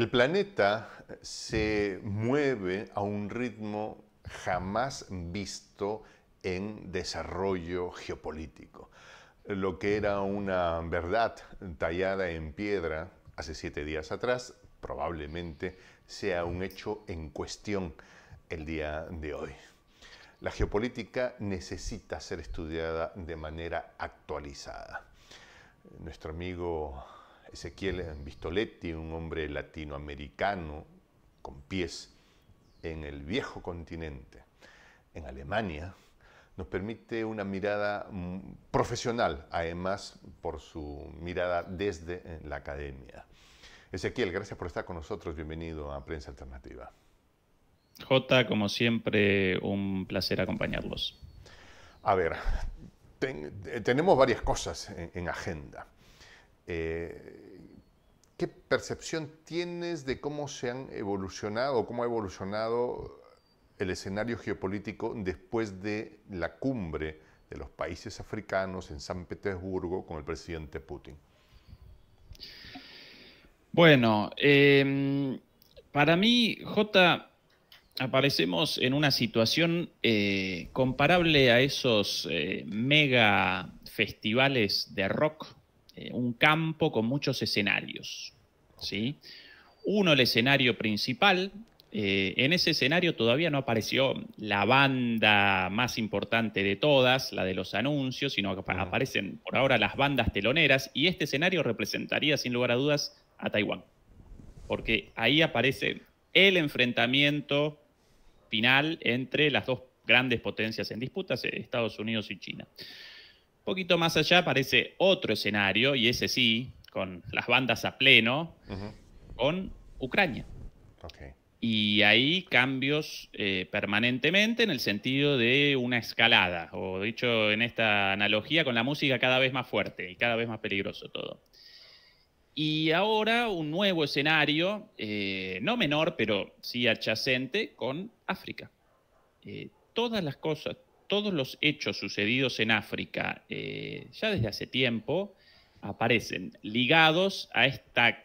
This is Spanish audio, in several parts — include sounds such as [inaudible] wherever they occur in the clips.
El planeta se mueve a un ritmo jamás visto en desarrollo geopolítico. Lo que era una verdad tallada en piedra hace siete días atrás probablemente sea un hecho en cuestión el día de hoy. La geopolítica necesita ser estudiada de manera actualizada. Nuestro amigo Ezequiel Vistoletti, un hombre latinoamericano con pies en el viejo continente, en Alemania, nos permite una mirada mm, profesional, además por su mirada desde eh, la academia. Ezequiel, gracias por estar con nosotros, bienvenido a Prensa Alternativa. J, como siempre, un placer acompañarlos. A ver, eh, tenemos varias cosas en agenda. Eh, ¿qué percepción tienes de cómo se han evolucionado, cómo ha evolucionado el escenario geopolítico después de la cumbre de los países africanos en San Petersburgo con el presidente Putin? Bueno, em, para mí, J, aparecemos en una situación eh, comparable a esos eh, mega festivales de rock eh, un campo con muchos escenarios. ¿sí? Uno, el escenario principal. Eh, en ese escenario todavía no apareció la banda más importante de todas, la de los anuncios, sino que aparecen por ahora las bandas teloneras y este escenario representaría sin lugar a dudas a Taiwán, porque ahí aparece el enfrentamiento final entre las dos grandes potencias en disputa, eh, Estados Unidos y China poquito más allá aparece otro escenario, y ese sí, con las bandas a pleno, con Ucrania. Y ahí cambios eh, permanentemente en el sentido de una escalada, o dicho en esta analogía, con la música cada vez más fuerte y cada vez más peligroso todo. Y ahora un nuevo escenario, eh, no menor, pero sí adyacente, con África. Eh, todas las cosas, todos los hechos sucedidos en África eh, ya desde hace tiempo aparecen ligados a esta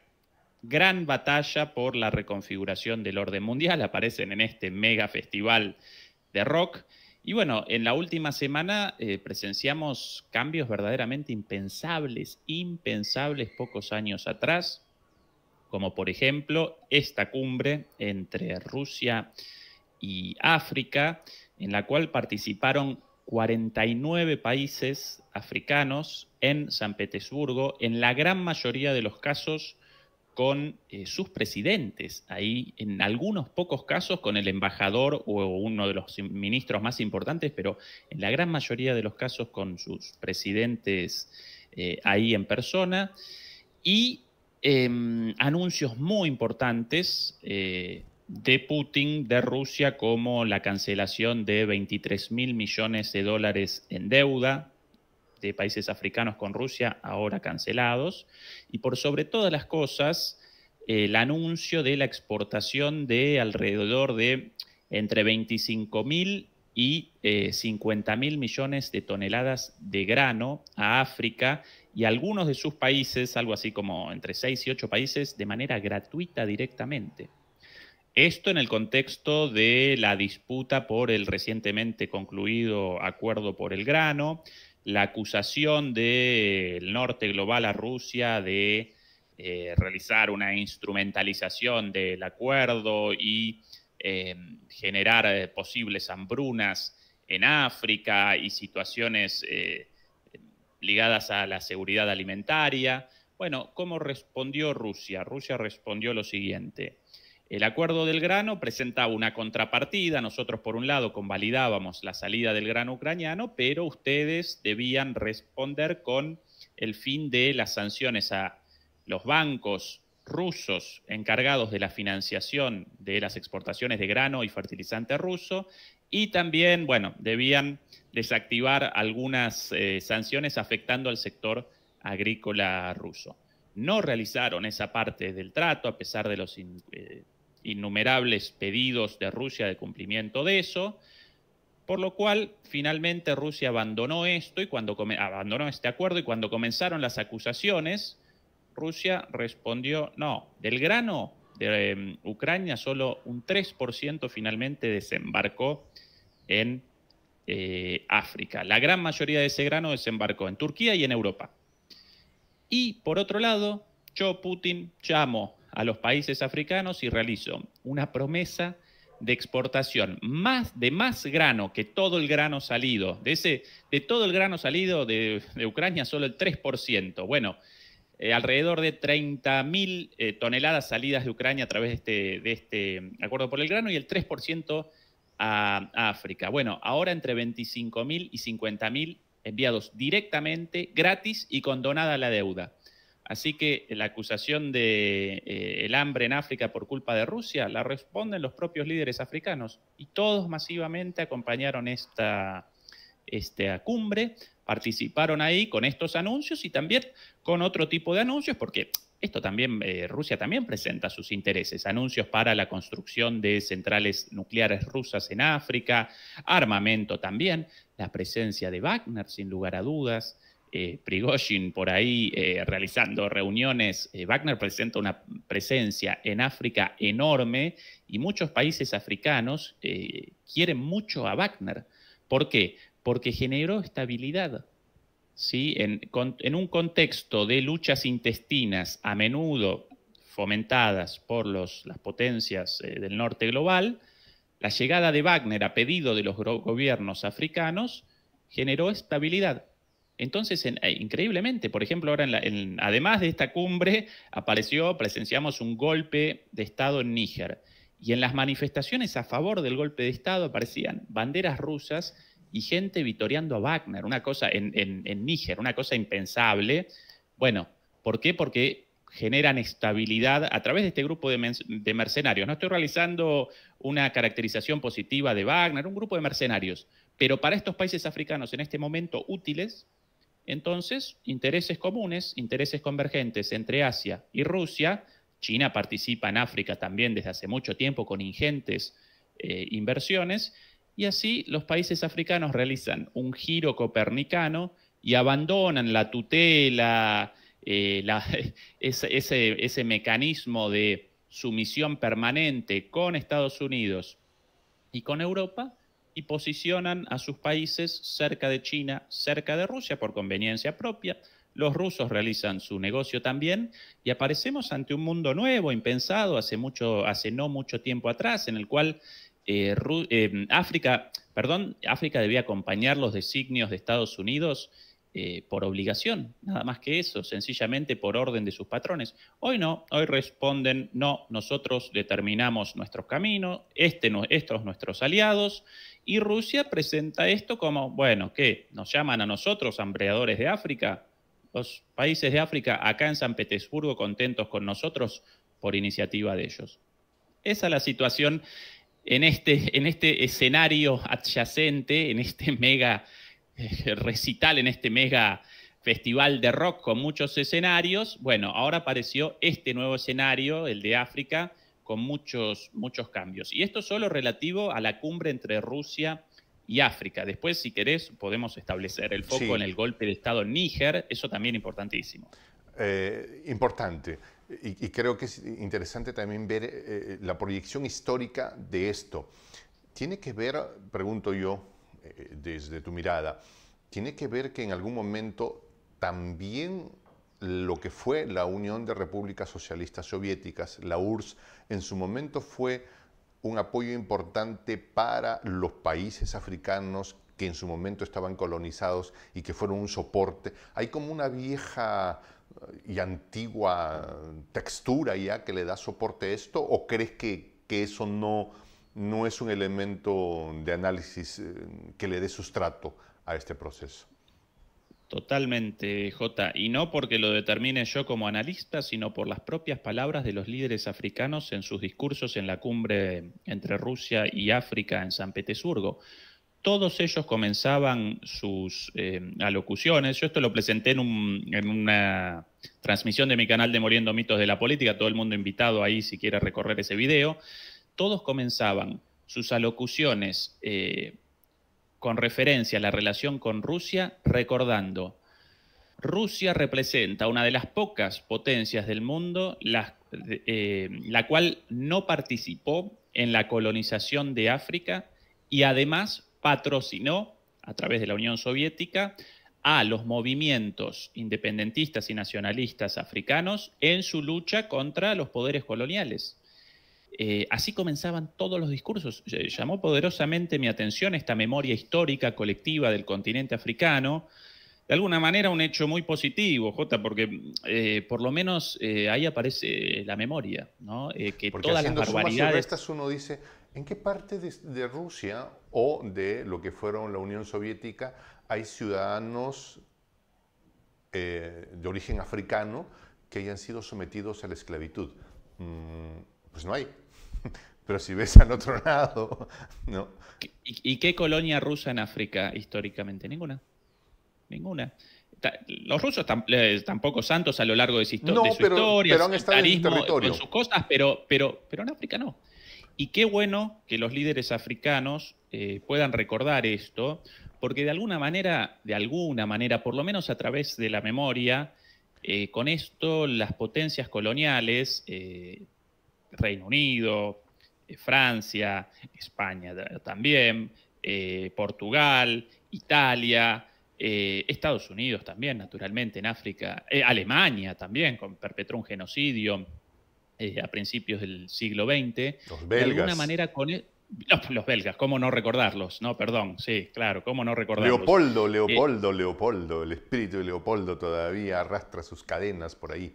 gran batalla por la reconfiguración del orden mundial, aparecen en este mega festival de rock. Y bueno, en la última semana eh, presenciamos cambios verdaderamente impensables, impensables pocos años atrás, como por ejemplo esta cumbre entre Rusia y África, en la cual participaron 49 países africanos en San Petersburgo, en la gran mayoría de los casos con eh, sus presidentes, ahí en algunos pocos casos con el embajador o uno de los ministros más importantes, pero en la gran mayoría de los casos con sus presidentes eh, ahí en persona, y em, anuncios muy importantes eh, de Putin, de Rusia, como la cancelación de 23 mil millones de dólares en deuda de países africanos con Rusia, ahora cancelados, y por sobre todas las cosas, el anuncio de la exportación de alrededor de entre 25 mil y 50.000 eh, 50 mil millones de toneladas de grano a África y algunos de sus países, algo así como entre 6 y 8 países, de manera gratuita directamente. Esto en el contexto de la disputa por el recientemente concluido acuerdo por el grano, la acusación del norte global a Rusia de eh, realizar una instrumentalización del acuerdo y eh, generar eh, posibles hambrunas en África y situaciones ligadas a la seguridad alimentaria. Bueno, ¿cómo respondió Rusia? Rusia respondió lo siguiente. El acuerdo del grano presentaba una contrapartida, nosotros por un lado convalidábamos la salida del grano ucraniano, pero ustedes debían responder con el fin de las sanciones a los bancos rusos encargados de la financiación de las exportaciones de grano y fertilizante ruso y también, bueno, debían desactivar algunas eh, sanciones afectando al sector agrícola ruso. No realizaron esa parte del trato a pesar de los... Eh, innumerables pedidos de Rusia de cumplimiento de eso, por lo cual finalmente Rusia abandonó esto y cuando abandonó este acuerdo y cuando comenzaron las acusaciones, Rusia respondió, no, del grano de em, Ucrania solo un 3% finalmente desembarcó en eh, África. La gran mayoría de ese grano desembarcó en Turquía y en Europa. Y por otro lado, yo, Putin, llamo a los países africanos y realizó una promesa de exportación más, de más grano que todo el grano salido. De, ese, de todo el grano salido de, Ucrania, solo el 3%. Bueno, eh, alrededor de 30.000 mil eh, toneladas salidas de Ucrania a través de este, este acuerdo por el grano y el 3% a, África. Bueno, ahora entre 25.000 y 50.000 enviados directamente, gratis y condonada la deuda. Así que la acusación de eh, el hambre en África por culpa de Rusia la responden los propios líderes africanos y todos masivamente acompañaron esta, cumbre, participaron ahí con estos anuncios y también con otro tipo de anuncios porque esto también eh, Rusia también presenta sus intereses, anuncios para la construcción de centrales nucleares rusas en África, armamento también, la presencia de Wagner sin lugar a dudas eh, por ahí eh, realizando reuniones, eh, Wagner presenta una presencia en África enorme y muchos países africanos eh, quieren mucho a Wagner. ¿Por qué? Porque generó estabilidad. ¿sí? En, un contexto de luchas intestinas a menudo fomentadas por los, las potencias del norte global, la llegada de Wagner a pedido de los gobiernos africanos generó estabilidad entonces, eh, increíblemente, por ejemplo, ahora además de esta cumbre, apareció, presenciamos un golpe de Estado en Níger. Y en las manifestaciones a favor del golpe de Estado aparecían banderas rusas y gente vitoreando a Wagner, una cosa en, en Níger, una cosa impensable. Bueno, ¿por qué? Porque generan estabilidad a través de este grupo de mercenarios. No estoy realizando una caracterización positiva de Wagner, un grupo de mercenarios, pero para estos países africanos en este momento útiles, entonces, intereses comunes, intereses convergentes entre Asia y Rusia. China participa en África también desde hace mucho tiempo con ingentes eh, inversiones. Y así los países africanos realizan un giro copernicano y abandonan la tutela, eh, [laughs] ese mecanismo de sumisión permanente con Estados Unidos y con Europa y posicionan a sus países cerca de China, cerca de Rusia, por conveniencia propia. Los rusos realizan su negocio también y aparecemos ante un mundo nuevo, impensado, hace, mucho, hace no mucho tiempo atrás, en el cual eh, eh, África, África debía acompañar los designios de Estados Unidos eh, por obligación, nada más que eso, sencillamente por orden de sus patrones. Hoy no, hoy responden, no, nosotros determinamos nuestro camino, este, estos nuestros aliados, y Rusia presenta esto como, bueno, ¿qué? ¿Nos llaman a nosotros hambreadores de África? Los países de África acá en San Petersburgo contentos con nosotros por iniciativa de ellos. Esa es la situación en este, en este escenario adyacente, en este mega [laughs] recital en este mega festival de rock con muchos escenarios. Bueno, ahora apareció este nuevo escenario, el de África, con muchos, muchos cambios. Y esto solo relativo a la cumbre entre Rusia y África. Después, si querés, podemos establecer el foco en el golpe de Estado en Níger, eso también importantísimo. Eh, importante. Y, creo que es interesante también ver eh, eh, la proyección histórica de esto. ¿Tiene que ver, pregunto yo, eh, desde tu mirada, tiene que ver que en algún momento también lo que fue la Unión de Repúblicas Socialistas Soviéticas, la URSS, en su momento fue un apoyo importante para los países africanos que en su momento estaban colonizados y que fueron un soporte. Hay como una vieja eh, y antigua eh, textura ya que le da soporte a esto, o crees que eso no, no es un elemento de análisis eh, que le dé sustrato a este proceso. Totalmente, J. Y no porque lo determine yo como analista, sino por las propias palabras de los líderes africanos en sus discursos en la cumbre entre Rusia y África en San Petersburgo. Todos ellos comenzaban sus eh, alocuciones. Yo esto lo presenté en, en una transmisión de mi canal de Moriendo Mitos de la Política. Todo el mundo invitado ahí si quiere recorrer ese video todos comenzaban sus alocuciones eh, con referencia a la relación con Rusia recordando, Rusia representa una de las pocas potencias del mundo, eh, la cual no participó en la colonización de África y además patrocinó, a través de la Unión Soviética, a los movimientos independentistas y nacionalistas africanos en su lucha contra los poderes coloniales. Eh, así comenzaban todos los discursos. Llamó poderosamente mi atención esta memoria histórica colectiva del continente africano. De alguna manera un hecho muy positivo, Jota, porque eh, por lo menos eh, ahí aparece la memoria, ¿no? que porque todas las barbaridades... estas uno dice, ¿en qué parte de, Rusia o de lo que fueron la Unión Soviética hay ciudadanos de origen africano que hayan sido sometidos a la esclavitud. Mm, pues no hay. [laughs] Pero si ves al otro [laughs] lado, ¿no? ¿Y, qué colonia rusa en África históricamente? Ninguna. Ninguna. Los rusos tampoco santos a lo largo de su, historia, pero, historia, han sus cosas, pero, pero, pero en África no. Y qué bueno que los líderes africanos eh, puedan recordar esto, porque de alguna manera, de alguna manera, por lo menos a través de la memoria, eh, con esto las potencias coloniales eh, Reino Unido, eh, Francia, España también, eh, Portugal, Italia, eh, Estados Unidos también, naturalmente, en África, Alemania también, con, perpetró un genocidio a principios del siglo XX. Los belgas. De alguna manera con... E-, los, belgas, ¿cómo no recordarlos? No, perdón, sí, claro, ¿cómo no recordarlos? Leopoldo, Leopoldo, Leopoldo, el espíritu de Leopoldo todavía arrastra sus cadenas por ahí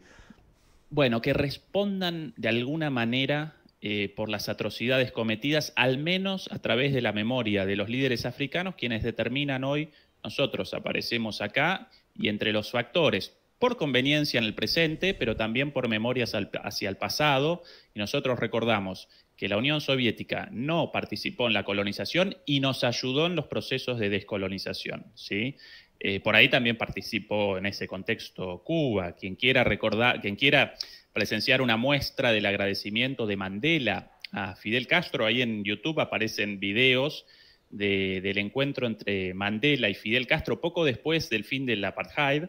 bueno, que respondan de alguna manera eh, por las atrocidades cometidas, al menos a través de la memoria de los líderes africanos, quienes determinan hoy, nosotros aparecemos acá y entre los factores, por conveniencia en el presente, pero también por memorias hacia el pasado, y nosotros recordamos que la Unión Soviética no participó en la colonización y nos ayudó en los procesos de descolonización. ¿sí? Eh, por ahí también participó en ese contexto Cuba. Quien quiera recordar, quien quiera presenciar una muestra del agradecimiento de Mandela a Fidel Castro, ahí en YouTube aparecen videos del encuentro entre Mandela y Fidel Castro poco después del fin del apartheid.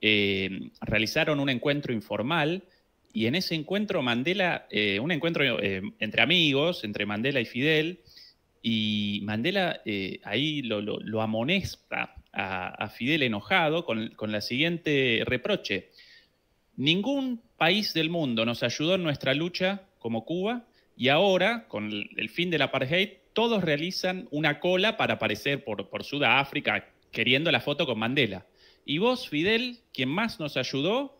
Eh, realizaron un encuentro informal y en ese encuentro Mandela, eh, un encuentro entre amigos, entre Mandela y Fidel, y Mandela ahí lo, lo amonesta a, Fidel enojado con, con la siguiente reproche. Ningún país del mundo nos ayudó en nuestra lucha como Cuba y ahora, con el fin del apartheid, todos realizan una cola para aparecer por, por Sudáfrica queriendo la foto con Mandela. Y vos, Fidel, quien más nos ayudó,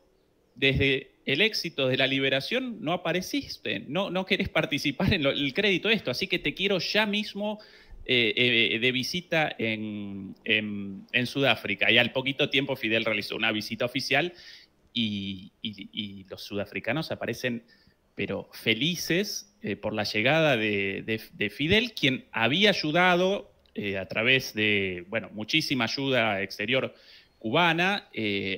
desde el éxito de la liberación no apareciste, no, no querés participar en el crédito de esto, así que te quiero ya mismo eh, eh, de visita en, Sudáfrica y al poquito tiempo Fidel realizó una visita oficial y, los sudafricanos aparecen pero felices eh, por la llegada de, Fidel, quien había ayudado a través de, bueno, muchísima ayuda exterior cubana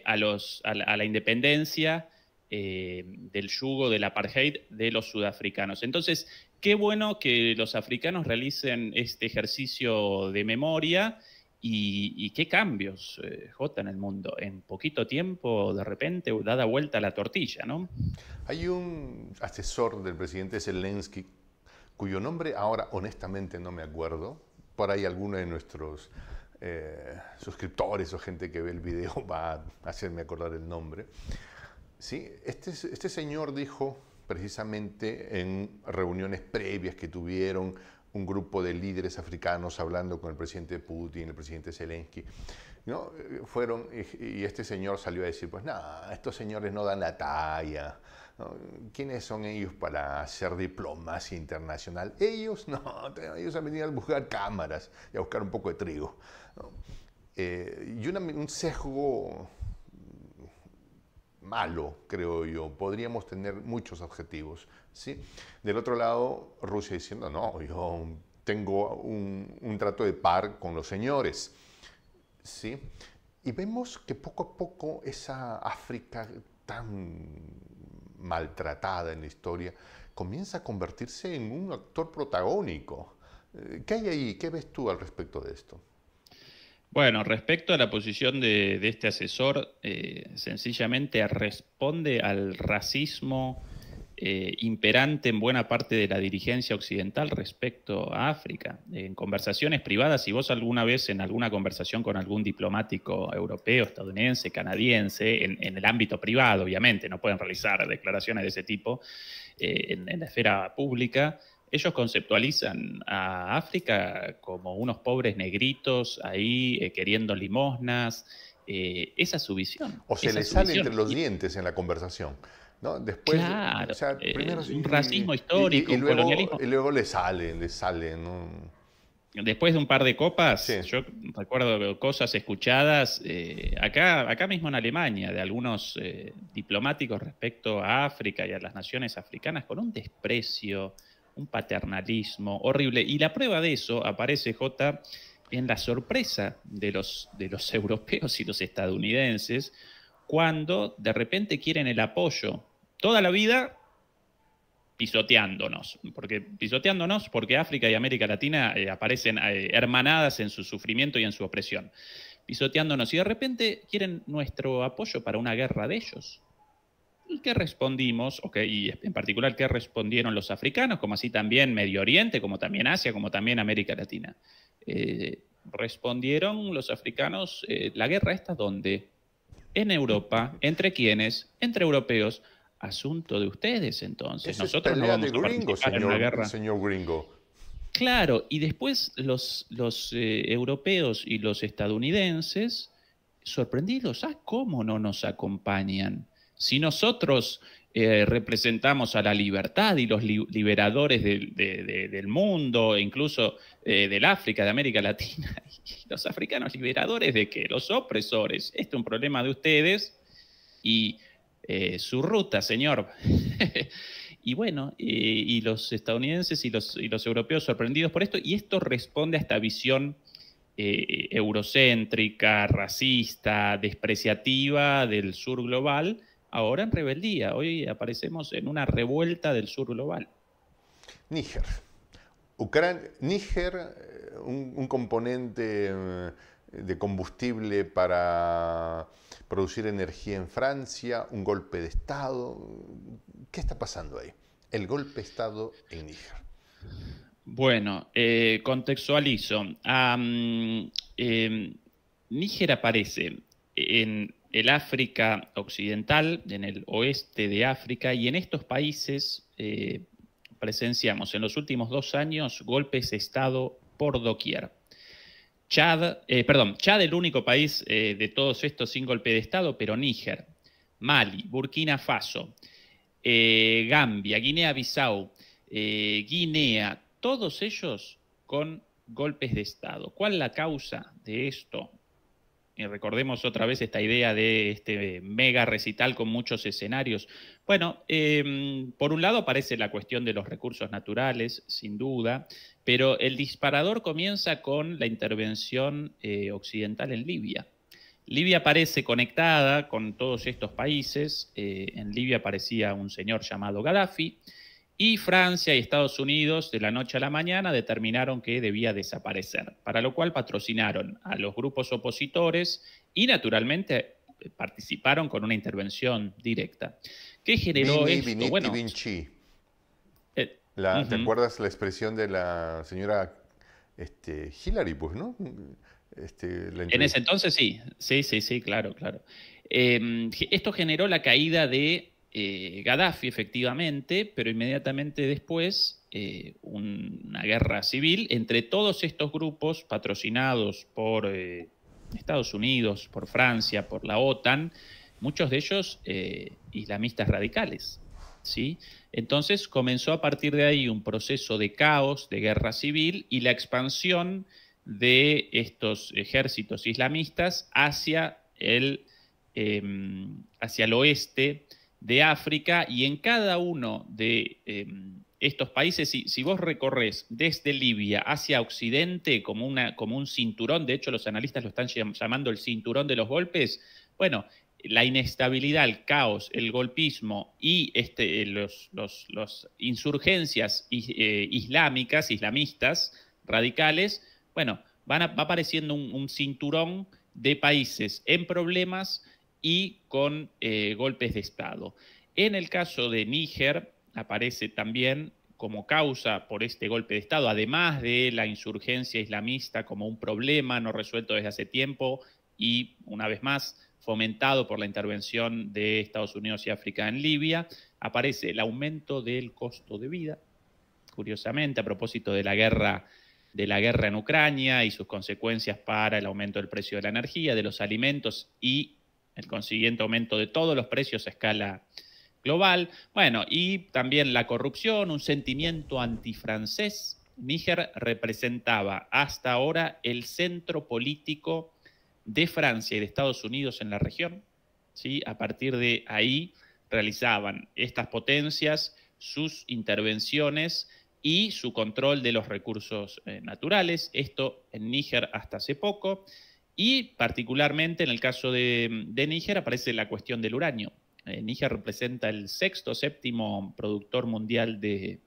a, los, la, independencia del yugo del apartheid de los sudafricanos. Entonces, qué bueno que los africanos realicen este ejercicio de memoria y, qué cambios, eh, J, en el mundo. En poquito tiempo, de repente, dada vuelta la tortilla, ¿no? Hay un asesor del presidente Zelensky, cuyo nombre ahora honestamente no me acuerdo, por ahí alguno de nuestros eh, suscriptores o gente que ve el video [laughs] va a hacerme acordar el nombre. Sí, este, este señor dijo precisamente en reuniones previas que tuvieron un grupo de líderes africanos hablando con el presidente Putin, el presidente Zelensky, ¿no? Eh, fueron, y, este señor salió a decir, pues nada, estos señores no dan la talla, ¿quiénes son ellos para hacer diplomacia internacional? Ellos no, [laughs] ellos han venido a buscar cámaras y a buscar un poco de trigo. Eh, y una, un sesgo malo, creo yo. Podríamos tener muchos objetivos, ¿sí? Del otro lado, Rusia diciendo, no, yo tengo un, trato de par con los señores. ¿sí? Y vemos que poco a poco esa África tan maltratada en la historia comienza a convertirse en un actor protagónico. Eh, ¿Qué hay ahí? ¿Qué ves tú al respecto de esto? Bueno, respecto a la posición de, este asesor, eh, sencillamente responde al racismo eh, imperante en buena parte de la dirigencia occidental respecto a África. En conversaciones privadas, si vos alguna vez en alguna conversación con algún diplomático europeo, estadounidense, canadiense, en, el ámbito privado, obviamente, no pueden realizar declaraciones de ese tipo eh, en la esfera pública, ellos conceptualizan a África como unos pobres negritos ahí eh, queriendo limosnas. Eh, esa es su visión. O se les sale entre los dientes en la conversación. Después, claro, o sea, eh, primero, un racismo histórico, y, colonialismo. Y luego le sale, le sale. Después de un par de copas, yo recuerdo cosas escuchadas acá, acá mismo en Alemania de algunos diplomáticos respecto a África y a las naciones africanas con un desprecio un paternalismo horrible. Y la prueba de eso aparece, J, en la sorpresa de los, de los [laughs] europeos y los estadounidenses cuando de repente quieren el apoyo toda la vida pisoteándonos, porque pisoteándonos porque África y América Latina eh, aparecen eh, hermanadas en su sufrimiento y en su opresión, pisoteándonos y de repente quieren nuestro apoyo para una guerra de ellos, que respondimos? y en particular, ¿qué respondieron los africanos? Como así también Medio Oriente, como también Asia, como también América Latina. Eh, respondieron los africanos, eh, la guerra está donde? En Europa, entre quiénes? entre europeos, asunto de ustedes entonces. Nosotros no vamos a participar señor, guerra. gringo. Claro, y después los, los eh, europeos y los estadounidenses, sorprendidos, ah, cómo no nos acompañan. Si nosotros eh, representamos a la libertad y los liberadores del mundo, e incluso eh, del África, de América Latina, [laughs] los africanos liberadores de qué? Los opresores. Este es un problema de ustedes y eh, su ruta, señor. [laughs] y bueno, y los estadounidenses y los europeos sorprendidos por esto, y esto responde a esta visión eurocéntrica, racista, despreciativa del sur global ahora en rebeldía, hoy aparecemos en una revuelta del sur global. Níger. Níger, eh, un, componente eh, de combustible para producir energía en Francia, un golpe de Estado. ¿Qué está pasando ahí? El golpe de Estado en Níger. Bueno, eh, contextualizo. Em, Níger aparece en el África Occidental, en el oeste de África, y en estos países eh, presenciamos en los últimos dos años golpes de Estado por doquier. Chad, eh, perdón, Chad el único país eh, de todos estos sin golpe de Estado, pero Níger, Mali, Burkina Faso, Gambia, Guinea-Bissau, Guinea, todos ellos con golpes de Estado. ¿Cuál la causa de esto? Y eh, recordemos otra vez esta idea de este eh, mega recital con muchos escenarios. Bueno, em, por un lado aparece la cuestión de los recursos naturales, sin duda, pero el disparador comienza con la intervención eh, occidental en Libia. Libia aparece conectada con todos estos países. en Libia aparecía un señor llamado Gaddafi y Francia y Estados Unidos de la noche a la mañana determinaron que debía desaparecer, para lo cual patrocinaron a los grupos opositores y naturalmente eh, participaron con una intervención directa. ¿Qué generó esto? Vinci. Eh, ¿Te acuerdas la expresión de la señora este, Hillary, pues, no? Este, en ese entonces sí, sí, sí, sí, claro, claro. Em, esto generó la caída de eh, Gaddafi, efectivamente, pero inmediatamente después eh, una guerra civil entre todos estos grupos patrocinados por eh, Estados Unidos, por Francia, por la OTAN, muchos de ellos islamistas radicales. ¿sí? Entonces comenzó a partir de ahí un proceso de caos, de guerra civil y la expansión de estos ejércitos islamistas hacia el, em, hacia el oeste de África y en cada uno de em, estos países, si, si, vos recorres desde Libia hacia Occidente como, una, como un cinturón, de hecho los analistas lo están llamando el cinturón de los golpes, bueno, la inestabilidad, el caos, el golpismo y este, eh, las los, insurgencias eh, islámicas, islamistas, radicales, bueno, van va apareciendo un cinturón de países en problemas y con eh, golpes de Estado. En el caso de Níger, aparece también como causa por este golpe de Estado, además de la insurgencia islamista como un problema no resuelto desde hace tiempo y, una vez más, fomentado por la intervención de Estados Unidos y África en Libia, aparece el aumento del costo de vida, curiosamente, a propósito de la guerra de la guerra en Ucrania y sus consecuencias para el aumento del precio de la energía, de los alimentos y el consiguiente aumento de todos los precios a escala global. Bueno, y también la corrupción, un sentimiento antifrancés. Níger representaba hasta ahora el centro político de Francia y de Estados Unidos en la región. ¿sí? A partir de ahí realizaban estas potencias sus intervenciones y su control de los recursos eh, naturales. Esto en Níger hasta hace poco. Y particularmente en el caso de, Níger aparece la cuestión del uranio. Eh, Níger representa el sexto, séptimo productor mundial de,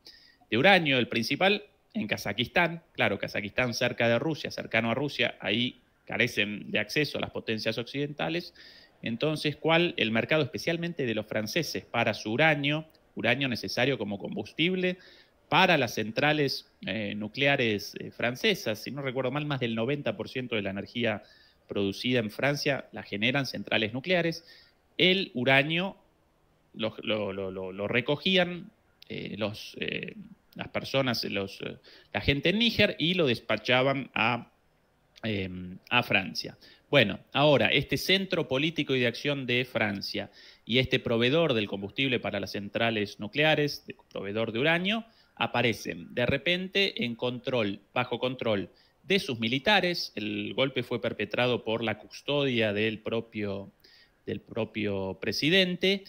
de uranio, el principal en Kazajistán. Claro, Kazajistán cerca de Rusia, cercano a Rusia, ahí carecen de acceso a las potencias occidentales. Entonces, ¿cuál el mercado especialmente de los franceses para su uranio, uranio necesario como combustible para las centrales eh, nucleares eh, francesas. Si no recuerdo mal, más del 90% de la energía producida en Francia la generan centrales nucleares. El uranio lo, recogían eh, las personas, la gente en Níger y lo despachaban em, a Francia. Bueno, ahora, este centro político y de acción de Francia y este proveedor del combustible para las centrales nucleares, proveedor de uranio, aparecen de repente en control, bajo control de sus militares. El golpe fue perpetrado por la custodia del propio, del propio presidente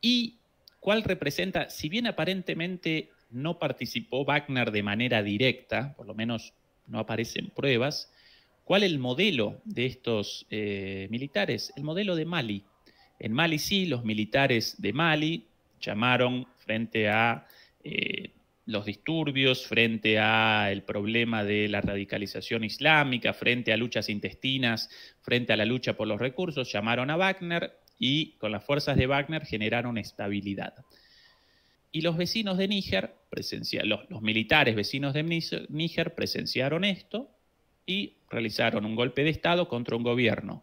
y cuál representa, si bien aparentemente no participó Wagner de manera directa, por lo menos no aparecen pruebas, cuál el modelo de estos eh, militares, el modelo de Mali. En Mali sí, los militares de Mali llamaron frente a eh, los disturbios, frente al problema de la radicalización islámica, frente a luchas intestinas, frente a la lucha por los recursos, llamaron a Wagner y con las fuerzas de Wagner generaron estabilidad. Y los vecinos de Níger, los, los militares vecinos de Níger presenciaron esto y realizaron un golpe de Estado contra un gobierno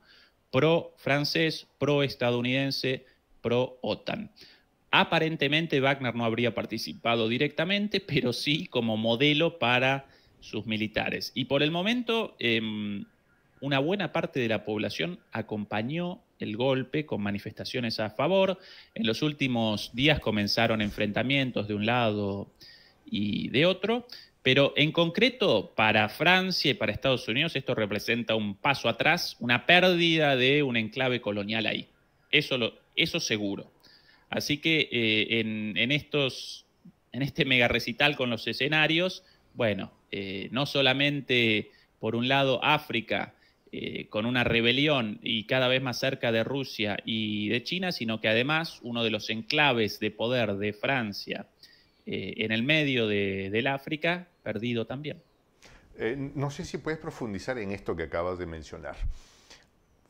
pro-francés, pro-estadounidense, pro-OTAN. pro francés pro estadounidense pro otan Aparentemente Wagner no habría participado directamente, pero sí como modelo para sus militares. Y por el momento, em, una buena parte de la población acompañó el golpe con manifestaciones a favor. En los últimos días comenzaron enfrentamientos de un lado y de otro, pero en concreto para Francia y para Estados Unidos esto representa un paso atrás, una pérdida de un enclave colonial ahí. Eso, eso seguro. Así que eh, en, estos, en este mega recital con los escenarios, bueno, eh, no solamente por un lado África eh, con una rebelión y cada vez más cerca de Rusia y de China, sino que además uno de los enclaves de poder de Francia en el medio del África, perdido también. no sé si puedes profundizar en esto que acabas de mencionar.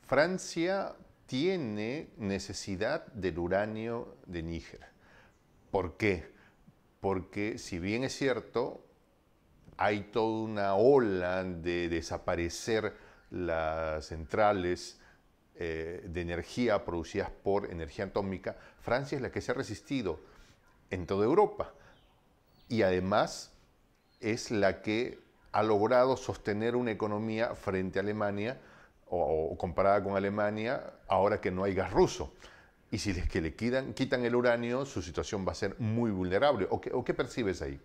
Francia tiene necesidad del uranio de Níger. ¿Por qué? Porque si bien es cierto, hay toda una ola de desaparecer las centrales eh, de energía producidas por energía atómica, Francia es la que se ha resistido en toda Europa y además es la que ha logrado sostener una economía frente a Alemania o, comparada con Alemania, ahora que no hay gas ruso. Y si les que le quitan, el uranio, su situación va a ser muy vulnerable. ¿O qué, percibes ahí?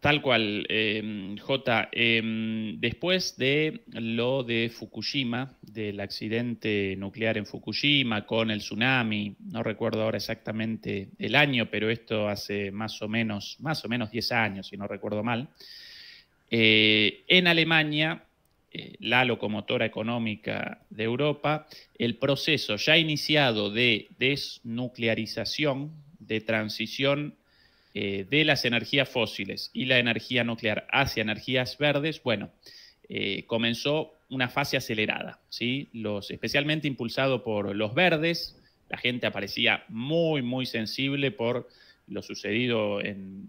Tal cual, em, J. Em, después de lo de Fukushima, del accidente nuclear en Fukushima con el tsunami, no recuerdo ahora exactamente el año, pero esto hace más o menos, más o menos 10 años, si no recuerdo mal, eh, en Alemania eh, la locomotora económica de Europa, el proceso ya iniciado de desnuclearización, de transición eh, de las energías fósiles y la energía nuclear hacia energías verdes, bueno, eh, comenzó una fase acelerada, ¿sí? Los, especialmente impulsado por los verdes, la gente aparecía muy, muy sensible por lo sucedido en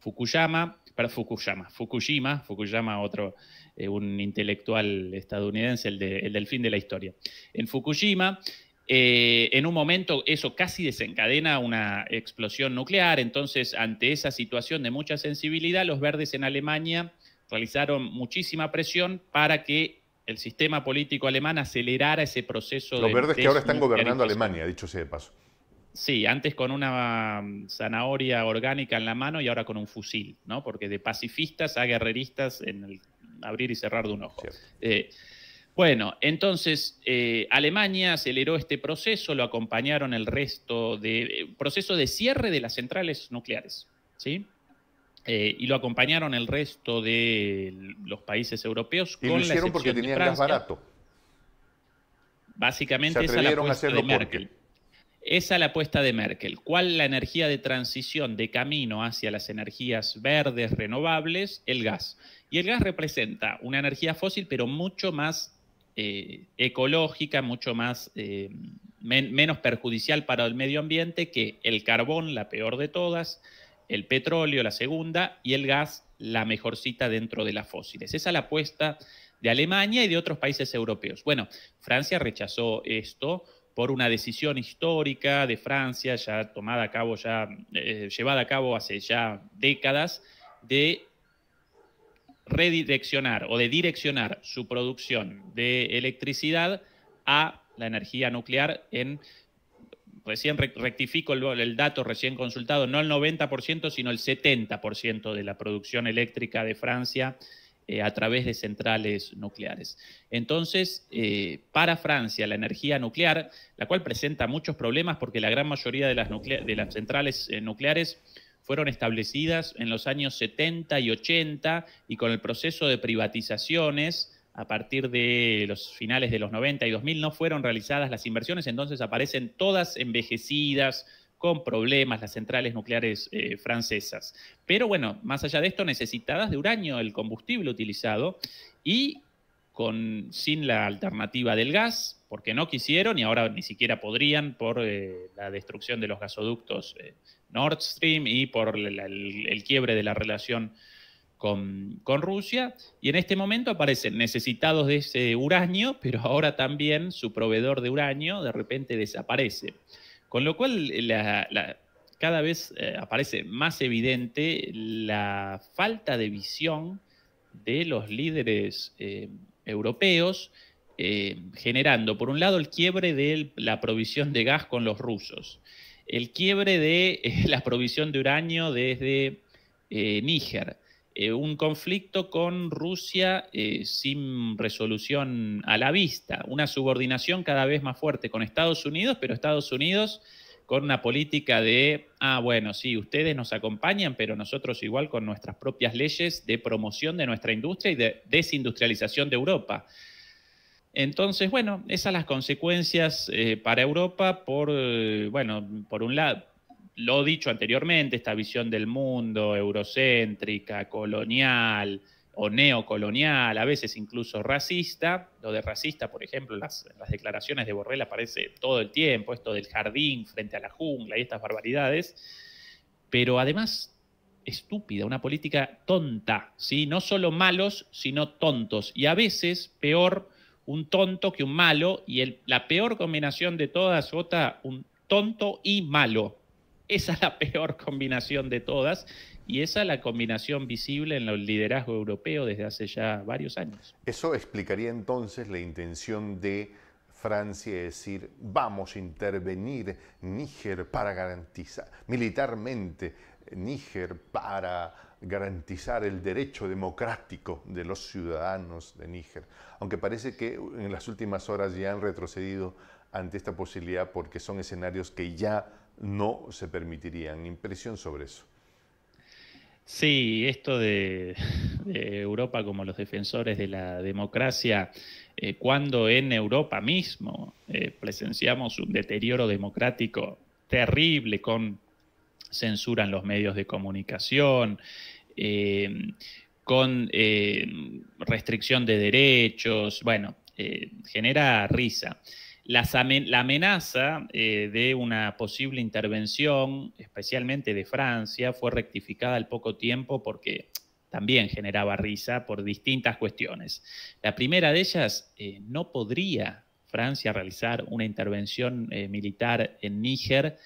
Fukuyama, para Fukushima, Fukushima, Fukushima otro eh, un intelectual estadounidense, el, de, el, del fin de la historia. En Fukushima, eh, en un momento eso casi desencadena una explosión nuclear, entonces ante esa situación de mucha sensibilidad, los verdes en Alemania realizaron muchísima presión para que el sistema político alemán acelerara ese proceso. Los verdes que ahora están gobernando Alemania, dicho sea de paso. Sí, antes con una mm, zanahoria orgánica en la mano y ahora con un fusil, ¿no? Porque de pacifistas a guerreristas en el abrir y cerrar de un ojo. Eh, bueno, entonces eh, Alemania aceleró este proceso, lo acompañaron el resto de eh, proceso de cierre de las centrales nucleares, ¿sí? y lo acompañaron el resto de los países europeos. con lo hicieron porque tenían gas barato. Básicamente Se a hacerlo de Merkel. Esa es la apuesta de Merkel. ¿Cuál la energía de transición de camino hacia las energías verdes renovables? El gas. Y el gas representa una energía fósil, pero mucho más eh, ecológica, mucho más eh, menos perjudicial para el medio ambiente que el carbón, la peor de todas, el petróleo, la segunda, y el gas, la mejorcita dentro de las fósiles. Esa es la apuesta de Alemania y de otros países europeos. Bueno, Francia rechazó esto por una decisión histórica de Francia, ya tomada a cabo, ya eh, llevada a cabo hace ya décadas, de redireccionar o de direccionar su producción de electricidad a la energía nuclear en, recién rectifico el, el dato recién consultado, no el 90%, sino el 70% de la producción eléctrica de Francia eh, a través de centrales nucleares. Entonces, eh, para Francia, la energía nuclear, la cual presenta muchos problemas porque la gran mayoría de las, de las centrales eh, nucleares fueron establecidas en los años 70 y 80 y con el proceso de privatizaciones a partir de los finales de los 90 y 2000 no fueron realizadas las inversiones, entonces aparecen todas envejecidas, con problemas, las centrales nucleares eh, francesas. Pero bueno, más allá de esto, necesitadas de uranio, el combustible utilizado, y sin la alternativa del gas, porque no quisieron y ahora ni siquiera podrían por eh, la destrucción de los gasoductos eh, Nord Stream y por el, quiebre de la relación con, con, Rusia. Y en este momento aparecen necesitados de ese uranio, pero ahora también su proveedor de uranio de repente desaparece. Con lo cual, eh, la, cada vez eh, aparece más evidente la falta de visión de los líderes eh, europeos, generando, por un lado, el quiebre de la provisión de gas con los rusos, el quiebre de [laughs] la provisión de uranio desde Níger, eh, un conflicto con Rusia eh, sin resolución a la vista, una subordinación cada vez más fuerte con Estados Unidos, pero Estados Unidos con una política de, ah, bueno, sí, ustedes nos acompañan, pero nosotros igual con nuestras propias leyes de promoción de nuestra industria y de desindustrialización de Europa. Entonces, bueno, esas las consecuencias eh, para Europa por, bueno, por un lado, lo dicho anteriormente, esta visión del mundo eurocéntrica, colonial o neocolonial, a veces incluso racista, lo de racista, por ejemplo, las, las declaraciones de Borrell aparece todo el tiempo, esto del jardín frente a la jungla y estas barbaridades, pero además estúpida, una política tonta, ¿sí? no solo malos, sino tontos, y a veces peor un tonto que un malo, y la peor combinación de todas, Jota, un tonto y malo, esa es la [laughs] peor combinación de todas y esa es la combinación visible en el liderazgo europeo desde hace ya varios años. Eso explicaría entonces la intención de Francia de decir, vamos a intervenir Níger para garantizar, militarmente Níger para garantizar el derecho democrático de los ciudadanos de Níger. Aunque parece que en las últimas horas ya han retrocedido ante esta posibilidad porque son escenarios que ya no se permitirían. Impresión sobre eso. Sí, esto de, Europa como los defensores de la democracia, eh, cuando en Europa mismo eh, presenciamos un deterioro democrático terrible con censura en los medios de comunicación, eh, con restricción de derechos, bueno, genera risa la amenaza eh, de una posible intervención, especialmente de Francia, fue rectificada al poco tiempo porque también generaba risa por distintas cuestiones. La primera de ellas, eh, no podría Francia realizar una intervención eh, militar en Níger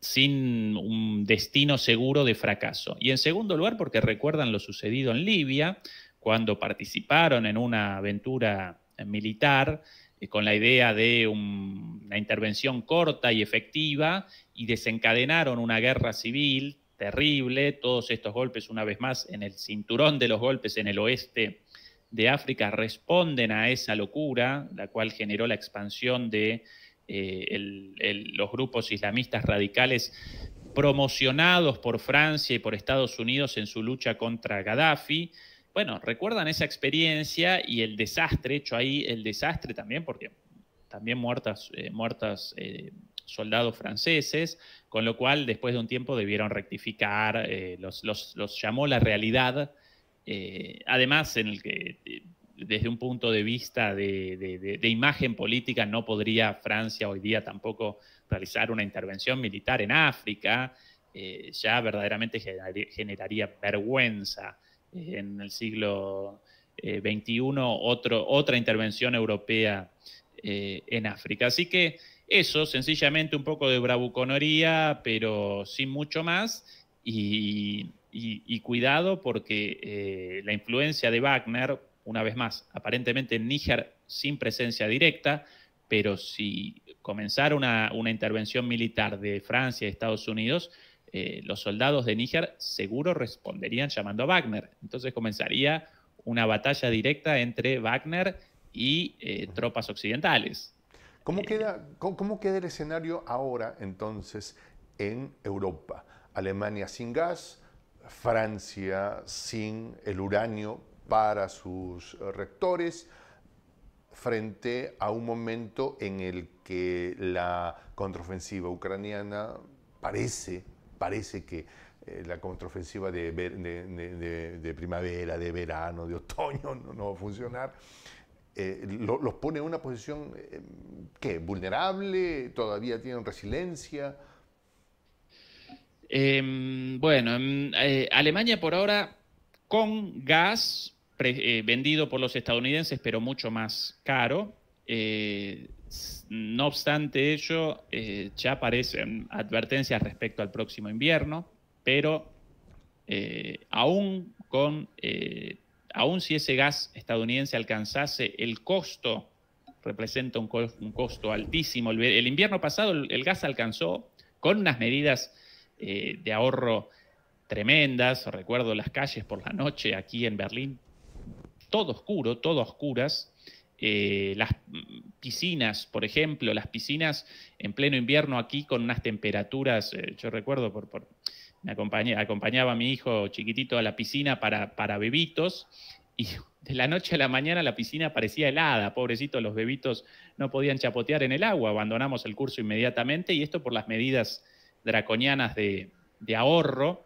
sin un destino seguro de fracaso. Y en segundo lugar, porque recuerdan lo sucedido en Libia, cuando participaron en una aventura militar eh, con la idea de una intervención corta y efectiva y desencadenaron una guerra civil terrible, todos estos golpes una vez más en el cinturón de los golpes en el oeste de África responden a esa locura, la cual generó la expansión de eh, los grupos islamistas radicales promocionados por Francia y por Estados Unidos en su lucha contra Gaddafi bueno, recuerdan esa experiencia y el desastre hecho ahí, el desastre también, porque también muertas, eh, muertas eh, soldados franceses, con lo cual después de un tiempo debieron rectificar, eh, los, llamó la realidad, además en el que desde un punto de vista de, imagen política no podría Francia hoy día tampoco realizar una intervención militar en África, ya verdaderamente generaría vergüenza en el siglo XXI eh, otra intervención europea eh, en África. Así que eso, sencillamente un poco de bravuconería, pero sin mucho más. Y, cuidado porque eh, la influencia de Wagner, una vez más, aparentemente en Níger sin presencia directa, pero si comenzara una, una intervención militar de Francia y Estados Unidos, eh, los soldados de Níger seguro responderían llamando a Wagner. Entonces comenzaría una batalla directa entre Wagner y eh, tropas occidentales. ¿Cómo eh, queda, ¿Cómo queda el escenario ahora entonces en Europa? Alemania sin gas, Francia sin el uranio para sus rectores, frente a un momento en el que la contraofensiva ucraniana parece parece que eh, la contraofensiva de, primavera, de verano, de otoño no, va a funcionar, eh, los pone en una posición, eh, que ¿Vulnerable? ¿Todavía tienen resiliencia? Em, bueno, em, Alemania por ahora con gas vendido por los estadounidenses, pero mucho más caro, no obstante ello, eh, ya aparecen advertencias respecto al próximo invierno, pero eh, aún, con, eh, si ese gas estadounidense alcanzase el costo, representa un, costo altísimo. El, invierno pasado el, gas alcanzó con unas medidas de ahorro tremendas, recuerdo las calles por la noche aquí en Berlín, todo oscuro, todo oscuras, eh, las piscinas, por ejemplo, las piscinas en pleno invierno aquí con unas temperaturas, eh, yo recuerdo, por, por me acompañaba a mi hijo chiquitito a la piscina para, para bebitos y de la noche a la mañana la piscina parecía helada, pobrecito, los bebitos no podían chapotear en el agua, abandonamos el curso inmediatamente y esto por las medidas draconianas de ahorro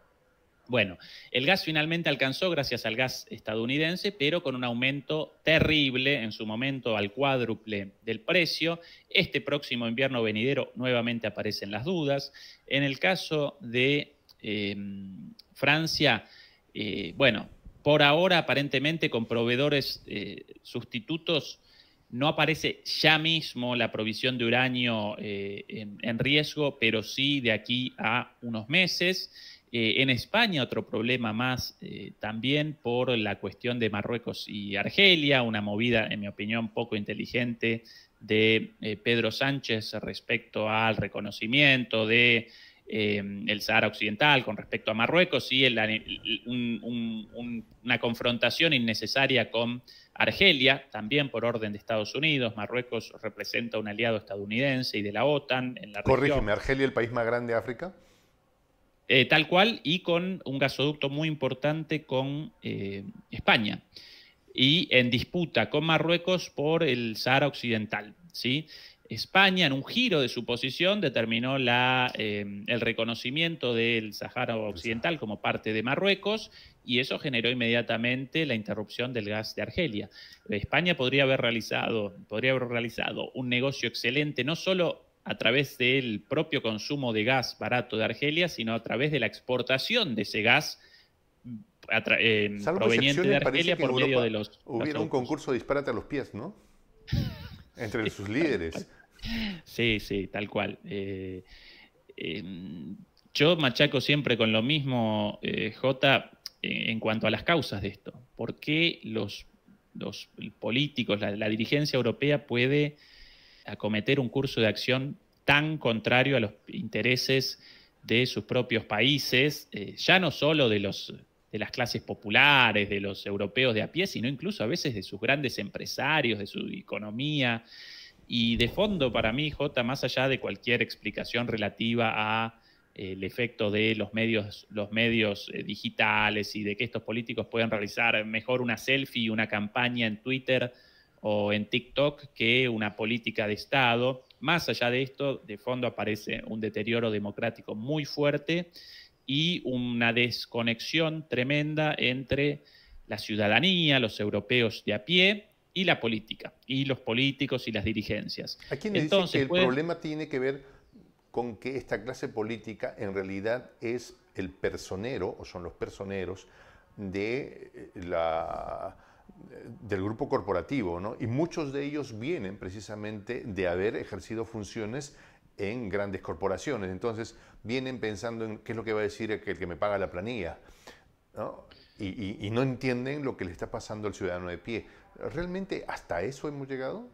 bueno, el gas finalmente alcanzó gracias al gas estadounidense, pero con un aumento terrible en su momento al cuádruple del precio. Este próximo invierno venidero nuevamente aparecen las dudas. En el caso de em, Francia, eh, bueno, por ahora aparentemente con proveedores eh, sustitutos no aparece ya mismo la provisión de uranio eh, en riesgo, pero sí de aquí a unos meses. Eh, en España otro problema más eh, también por la cuestión de Marruecos y Argelia, una movida, en mi opinión, poco inteligente de eh, Pedro Sánchez respecto al reconocimiento de el Sahara Occidental con respecto a Marruecos y una confrontación innecesaria con Argelia, también por orden de Estados Unidos. Marruecos representa un aliado estadounidense y de la OTAN en la Corrígeme, Argelia ¿Argelia el país más grande de África? Eh, tal cual, y con un gasoducto muy importante con eh, España. Y en disputa con Marruecos por el Sahara Occidental. ¿sí? España, en un giro de su posición, determinó la, eh, el reconocimiento del Sahara Occidental como parte de Marruecos y eso generó inmediatamente la interrupción del gas de Argelia. España podría haber realizado, podría haber realizado un negocio excelente, no solo a través del propio consumo de gas barato de Argelia, sino a través de la exportación de ese gas mm, eh, proveniente de Argelia por medio de los... Hubiera un concurso disparate a los pies, ¿no? [laughs] Entre sus líderes. Sí, sí, tal cual. Eh, eh, yo machaco siempre con lo mismo, J, en cuanto a las causas de esto. ¿Por qué los, los políticos, la dirigencia europea puede acometer un curso de acción tan contrario a los intereses de sus propios países, eh, ya no solo de, los, de las clases populares, de los europeos de a pie, sino incluso a veces de sus grandes empresarios, de su economía. Y de fondo, para mí, J, más allá de cualquier explicación relativa a eh, el efecto de los medios, los medios eh, digitales y de que estos políticos puedan realizar mejor una selfie, una campaña en Twitter o en TikTok que una política de Estado. Más allá de esto, de fondo aparece un deterioro democrático muy fuerte y una desconexión tremenda entre la ciudadanía, los europeos de a pie y la política, y los políticos y las dirigencias. Entonces, el problema tiene que ver con que esta clase política en realidad es el personero o son los personeros de eh, la del grupo corporativo, ¿no? Y muchos de ellos vienen precisamente de haber ejercido funciones en grandes corporaciones. Entonces, vienen pensando en qué es lo que va a decir el que me paga la planilla, ¿no? Y, no entienden lo que le está pasando al ciudadano de pie. ¿Realmente hasta eso hemos llegado?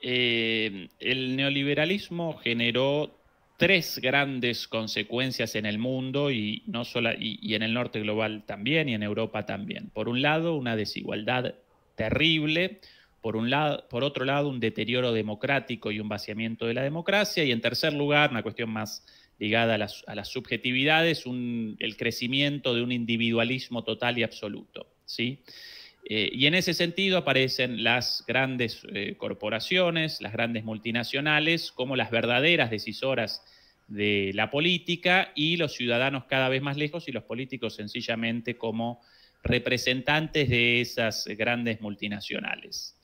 Eh, el neoliberalismo generó tres grandes consecuencias en el mundo y, no sola, y, en el norte global también y en Europa también. Por un lado, una desigualdad terrible, por, un lado, por otro lado, un deterioro democrático y un vaciamiento de la democracia y en tercer lugar, una cuestión más ligada a las, subjetividades, el crecimiento de un individualismo total y absoluto. ¿sí? Eh, y en ese sentido aparecen las grandes eh, corporaciones, las grandes multinacionales, como las verdaderas decisoras de la política y los ciudadanos cada vez más lejos y los políticos sencillamente como representantes de esas grandes multinacionales.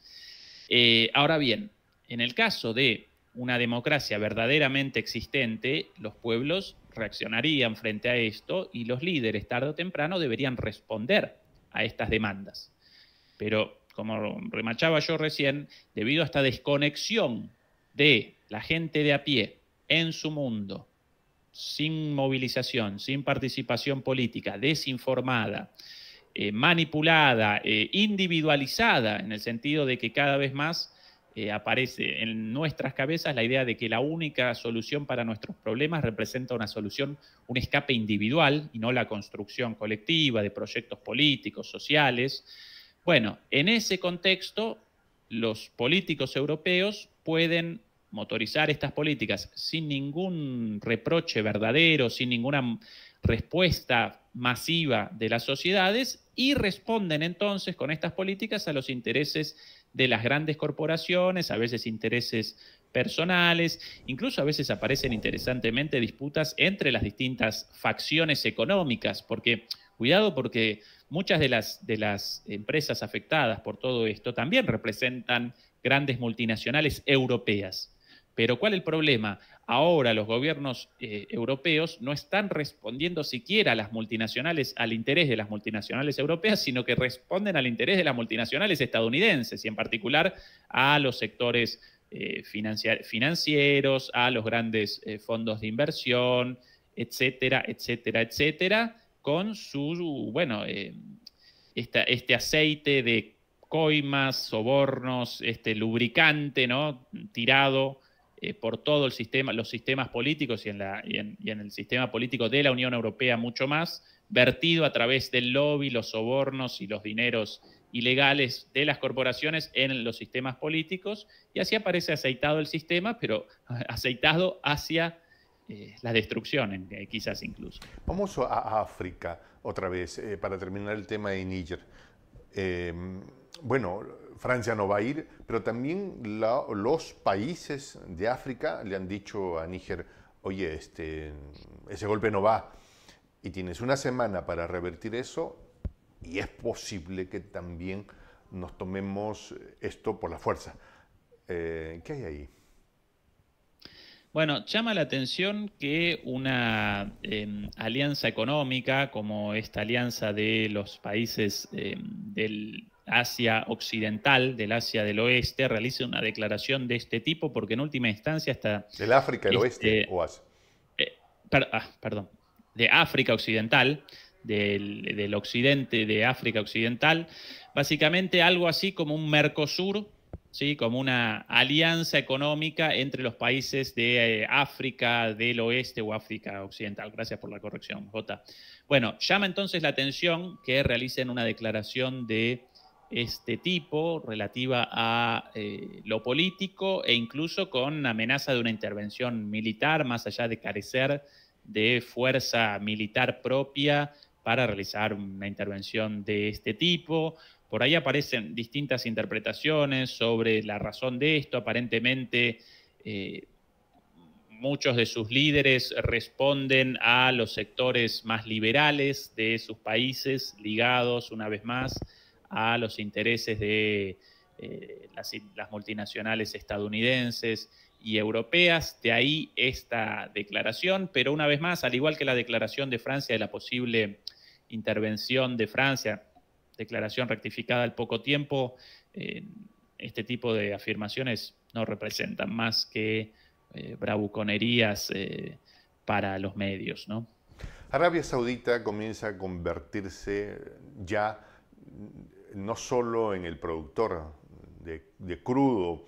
Eh, ahora bien, en el caso de una democracia verdaderamente existente, los pueblos reaccionarían frente a esto y los líderes tarde o temprano deberían responder a estas demandas. Pero como remachaba yo recién, debido a esta desconexión de la gente de a pie en su mundo, sin movilización, sin participación política, desinformada, eh, manipulada, eh, individualizada, en el sentido de que cada vez más eh, aparece en nuestras cabezas la idea de que la única solución para nuestros problemas representa una solución, un escape individual y no la construcción colectiva de proyectos políticos, sociales. Bueno, en ese contexto, los políticos europeos pueden motorizar estas políticas sin ningún reproche verdadero, sin ninguna respuesta masiva de las sociedades y responden entonces con estas políticas a los intereses de las grandes corporaciones, a veces intereses personales, incluso a veces aparecen interesantemente disputas entre las distintas facciones económicas, porque cuidado porque Muchas de las, de las empresas afectadas por todo esto también representan grandes multinacionales europeas. Pero ¿cuál es el problema? Ahora los gobiernos eh, europeos no están respondiendo siquiera a las multinacionales, al interés de las multinacionales europeas, sino que responden al interés de las multinacionales estadounidenses y en particular a los sectores eh, financieros, a los grandes eh, fondos de inversión, etcétera, etcétera, etcétera, con su, bueno, eh, este aceite de coimas, sobornos, este lubricante, ¿no? Tirado eh, por todo el sistema, los sistemas políticos y en, la, y en el sistema político de la Unión Europea mucho más, vertido a través del lobby, los sobornos y los dineros ilegales de las corporaciones en los sistemas políticos y así aparece aceitado el sistema, pero [laughs] aceitado hacia eh, la destrucción, quizás incluso. Vamos a, África otra vez, eh, para terminar el tema de Níger. Em, bueno, Francia no va a ir, pero también los países de África le han dicho a Níger, oye, este, ese golpe no va. Y tienes una semana para revertir eso y es posible que también nos tomemos esto por la fuerza. Eh, ¿Qué hay ahí? Bueno, llama la atención que una em, alianza económica como esta alianza de los países em, del Asia Occidental, del Asia del Oeste, realice una declaración de este tipo, porque en última instancia está... ¿Del África del Oeste este, o eh, ah, perdón, de África Occidental, del, del occidente de África Occidental, básicamente algo así como un Mercosur ¿sí? como una alianza económica entre los países de eh, África del Oeste o África Occidental. Gracias por la corrección, Jota. Bueno, llama entonces la atención que realicen una declaración de este tipo relativa a eh, lo político e incluso con amenaza de una intervención militar, más allá de carecer de fuerza militar propia para realizar una intervención de este tipo. Por ahí aparecen distintas interpretaciones sobre la razón de esto. Aparentemente, eh, muchos de sus líderes responden a los sectores más liberales de sus países, ligados una vez más a los intereses de eh, las, las multinacionales estadounidenses y europeas, de ahí esta declaración, pero una vez más, al igual que la declaración de Francia de la posible intervención de Francia, declaración rectificada al poco tiempo, eh, este tipo de afirmaciones no representan más que eh, bravuconerías eh, para los medios. Arabia Saudita comienza a convertirse ya no solo en el productor de, de crudo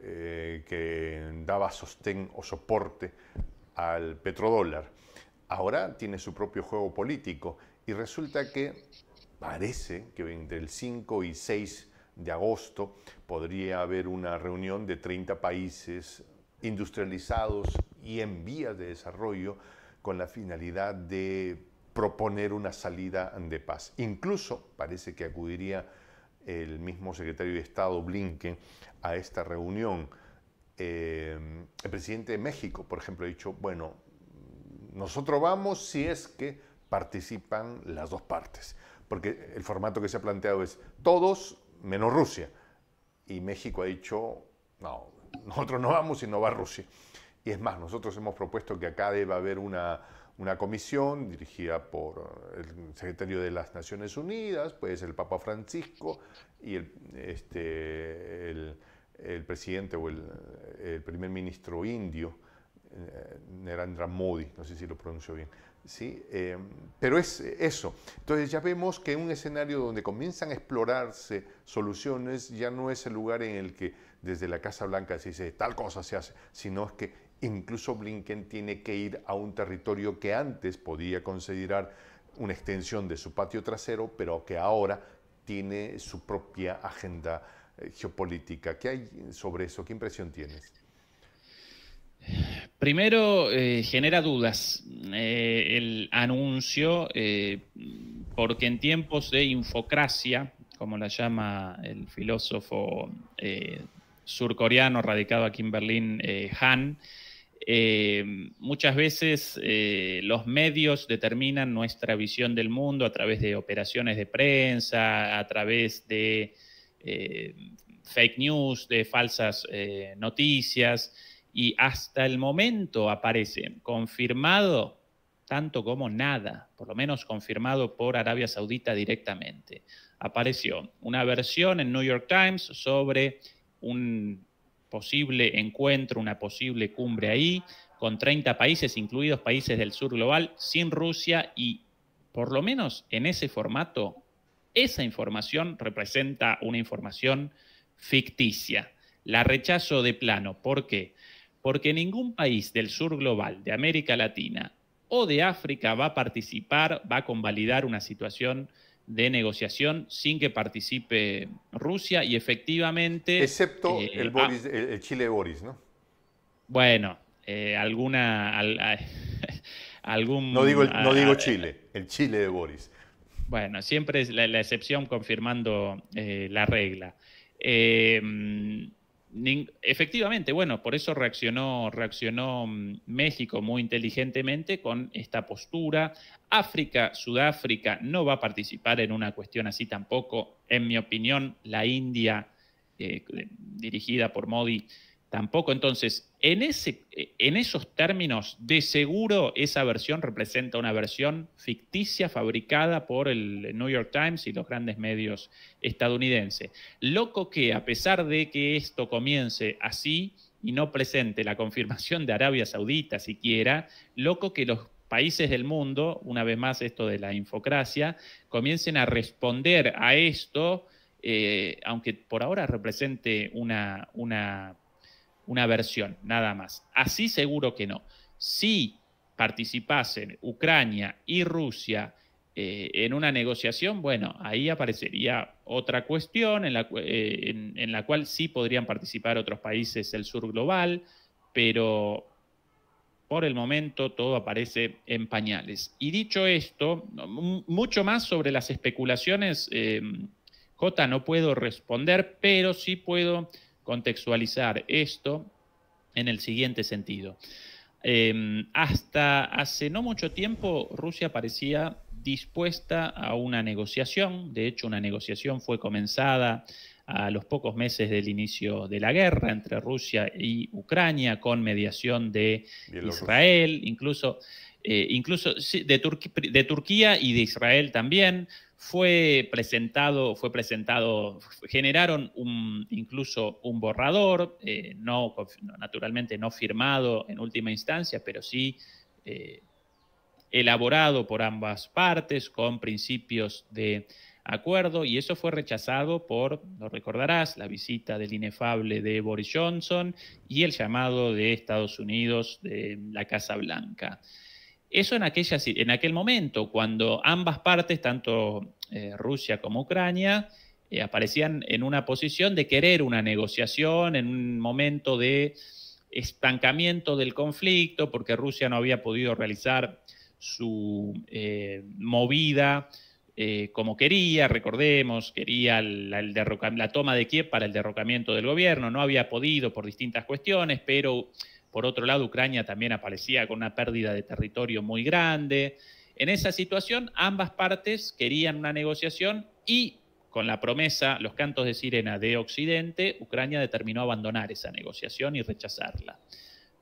que daba sostén o soporte al petrodólar, ahora tiene su propio juego político y resulta que parece que entre el 5 y 6 de agosto podría haber una reunión de 30 países industrializados y en vías de desarrollo con la finalidad de proponer una salida de paz. Incluso parece que acudiría el mismo secretario de Estado Blinken a esta reunión. Eh, el presidente de México, por ejemplo, ha dicho, bueno, nosotros vamos si es que participan las dos partes porque el formato que se ha planteado es todos menos Rusia. Y México ha dicho, no, nosotros no vamos y no va Rusia. Y es más, nosotros hemos propuesto que acá deba haber una, comisión dirigida por el secretario de las Naciones Unidas, puede el Papa Francisco y el, este, el, presidente o el, el primer ministro indio eh, Narendra Modi, no sé si lo pronuncio bien. ¿sí? Eh, pero es eso. Entonces ya vemos que un escenario donde comienzan a explorarse soluciones, ya no es el lugar en el que desde la Casa Blanca se dice tal cosa se hace, sino es que incluso Blinken tiene que ir a un territorio que antes podía considerar una extensión de su patio trasero, pero que ahora tiene su propia agenda eh, geopolítica. ¿Qué hay sobre eso? ¿Qué impresión tienes? Primero, eh, genera dudas eh, el anuncio, eh, porque en tiempos de infocracia, como la llama el filósofo surcoreano radicado aquí en Berlín, Han, muchas veces los medios determinan nuestra visión del mundo a través de operaciones de prensa, a través de fake news, de falsas noticias y hasta el momento aparece confirmado tanto como nada, por lo menos confirmado por Arabia Saudita directamente. Apareció una versión en New York Times sobre un posible encuentro, una posible cumbre ahí, con 30 países, incluidos países del sur global, sin Rusia y por lo menos en ese formato, esa información representa una información ficticia. La rechazo de plano. ¿Por qué? porque ningún país del sur global, de América Latina o de África va a participar, va a convalidar una situación de negociación sin que participe Rusia y efectivamente... Excepto el, Chile eh, ah, de Chile Boris, ¿no? Bueno, eh, alguna... [laughs] algún, no digo, no digo Chile, el Chile de Boris. Bueno, siempre es la, excepción confirmando eh, la regla. Efectivamente, bueno, por eso reaccionó, reaccionó mm, México muy inteligentemente con esta postura. África, Sudáfrica no va a participar en una cuestión así tampoco. En mi opinión, la India, eh, dirigida por Modi, Tampoco, entonces, en, ese, eh, en esos términos, de seguro esa versión representa una versión ficticia fabricada por el New York Times y los grandes medios estadounidenses. Loco que, a pesar de que esto comience así y no presente la confirmación de Arabia Saudita siquiera, loco que los países del mundo, una vez más esto de la infocracia, comiencen a responder a esto, eh, aunque por ahora represente una, una una versión, nada más. Así seguro que no. Si participasen Ucrania y Rusia eh, en una negociación, bueno, ahí aparecería otra cuestión en la, eh, en, la cual sí podrían participar otros países del sur global, pero por el momento todo aparece en pañales. Y dicho esto, mucho más sobre las especulaciones, eh, J, no puedo responder, pero sí puedo contextualizar esto en el siguiente sentido. Em, hasta hace no mucho tiempo Rusia parecía dispuesta a una negociación, de hecho una negociación fue comenzada a los pocos meses del inicio de la guerra entre Rusia y Ucrania con mediación de Israel, incluso eh, incluso de, Turquía y de Israel también, fue presentado, fue presentado, generaron incluso un borrador, eh, no, naturalmente no firmado en última instancia, pero sí eh, elaborado por ambas partes con principios de acuerdo y eso fue rechazado por, lo recordarás, la visita del inefable de Boris Johnson y el llamado de Estados Unidos de la Casa Blanca. Eso en, aquella, en aquel momento, cuando ambas partes, tanto eh, Rusia como Ucrania, eh, aparecían en una posición de querer una negociación en un momento de estancamiento del conflicto, porque Rusia no había podido realizar su eh, movida como quería, recordemos, quería la toma de Kiev para el derrocamiento del gobierno, no había podido por distintas cuestiones, pero por otro lado, Ucrania también aparecía con una pérdida de territorio muy grande. En esa situación, ambas partes querían una negociación y con la promesa, los cantos de sirena de Occidente, Ucrania determinó abandonar esa negociación y rechazarla.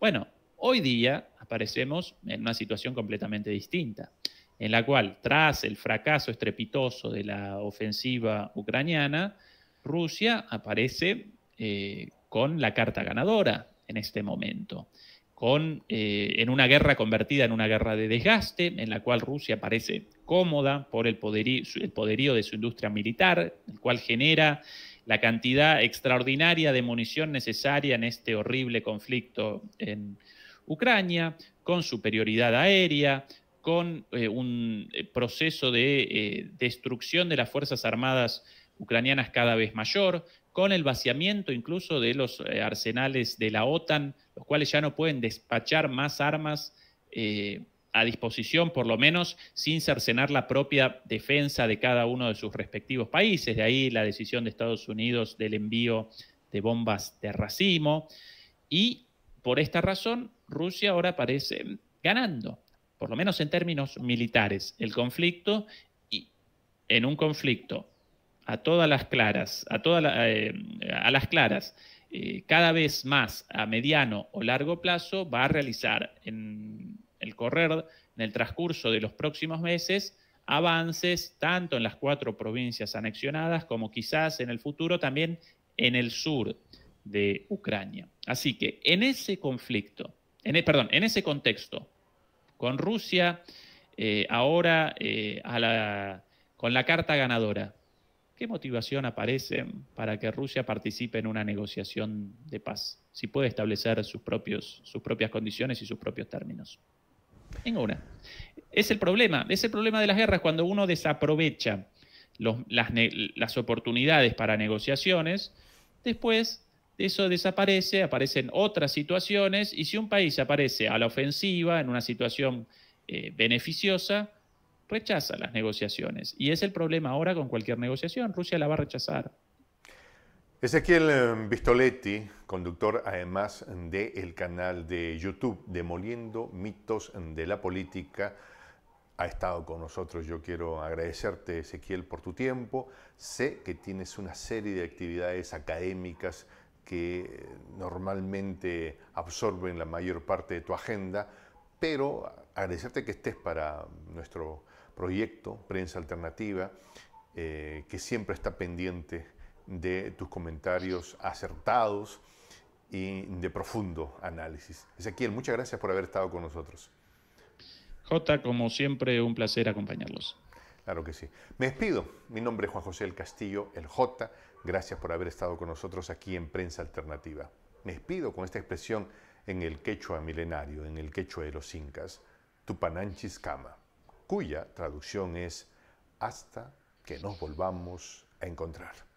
Bueno, hoy día aparecemos en una situación completamente distinta, en la cual, tras el fracaso estrepitoso de la ofensiva ucraniana, Rusia aparece eh, con la carta ganadora, en este momento. Eh, en una guerra convertida en una guerra de desgaste, en la cual Rusia parece cómoda por el poderío, de su industria militar, el cual genera la cantidad extraordinaria de munición necesaria en este horrible conflicto en Ucrania, con superioridad aérea, con eh, un eh, proceso de destrucción de las Fuerzas Armadas ucranianas cada vez mayor, con el vaciamiento incluso de los eh, arsenales de la OTAN, los cuales ya no pueden despachar más armas eh, a disposición, por lo menos sin cercenar la propia defensa de cada uno de sus respectivos países. De ahí la decisión de Estados Unidos del envío de bombas de racimo. Y por esta razón, Rusia ahora parece ganando, por lo menos en términos militares, el conflicto y en un conflicto a todas las claras, a, eh, a las claras, eh, cada vez más a mediano o largo plazo, va a realizar en el correr, en el transcurso de los próximos meses, avances tanto en las cuatro provincias anexionadas como quizás en el futuro también en el sur de Ucrania. Así que en ese conflicto, en, e, perdón, en ese contexto, con Rusia eh, ahora a con la carta ganadora, ¿Qué motivación aparece para que Rusia participe en una negociación de paz? Si puede establecer sus, propios, sus propias condiciones y sus propios términos. una Es el problema, es el problema de las guerras cuando uno desaprovecha las, oportunidades para negociaciones, después de eso desaparece, aparecen otras situaciones y si un país aparece a la ofensiva en una situación eh, beneficiosa, rechaza las negociaciones. Y es el problema ahora con cualquier negociación. Rusia la va a rechazar. Ezequiel em, Vistoletti, conductor además del canal de YouTube Demoliendo mitos de la política, ha estado con nosotros. Yo quiero agradecerte, Ezequiel, por tu tiempo. Sé que tienes una serie de actividades académicas que eh, normalmente absorben la mayor parte de tu agenda, pero agradecerte que estés para nuestro proyecto, Prensa Alternativa, eh, que siempre está pendiente de tus comentarios acertados y de profundo análisis. Ezequiel, muchas gracias por haber estado con nosotros. J, como siempre, un placer acompañarlos. Claro que sí. Me despido. Mi nombre es Juan José El Castillo, el J. Gracias por haber estado con nosotros aquí en Prensa Alternativa. Me despido con esta expresión en el quechua milenario, en el quechua de los incas, Tupananchis Cama cuya traducción es Hasta que nos volvamos a encontrar.